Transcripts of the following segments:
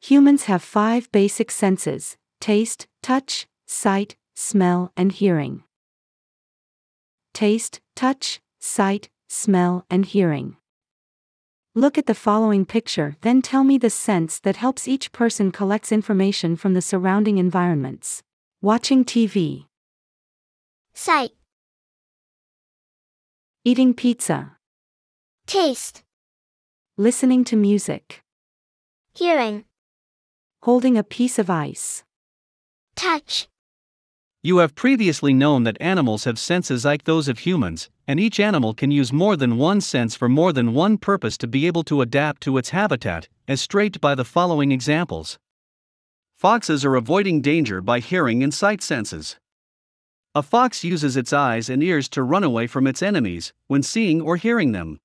Humans have five basic senses taste, touch, sight, smell, and hearing. Taste, touch, sight, smell, and hearing. Look at the following picture, then tell me the sense that helps each person collects information from the surrounding environments. Watching TV. Sight. Eating pizza. Taste. Listening to music. Hearing. Holding a piece of ice. Touch. You have previously known that animals have senses like those of humans, and each animal can use more than one sense for more than one purpose to be able to adapt to its habitat, as straight by the following examples. Foxes are avoiding danger by hearing and sight senses. A fox uses its eyes and ears to run away from its enemies when seeing or hearing them.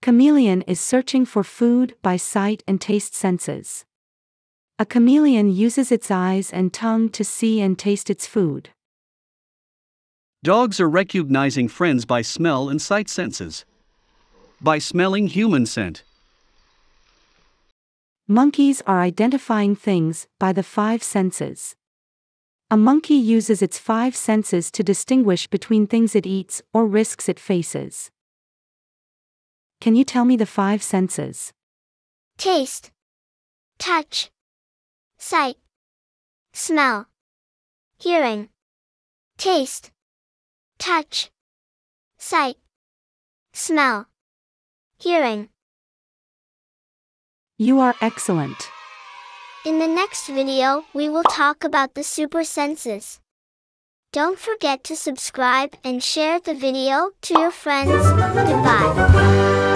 Chameleon is searching for food by sight and taste senses. A chameleon uses its eyes and tongue to see and taste its food. Dogs are recognizing friends by smell and sight senses. By smelling human scent. Monkeys are identifying things by the five senses. A monkey uses its five senses to distinguish between things it eats or risks it faces. Can you tell me the five senses? Taste, touch, sight, smell, hearing, taste, touch, sight, smell, hearing. You are excellent. In the next video, we will talk about the super senses. Don't forget to subscribe and share the video to your friends. Goodbye.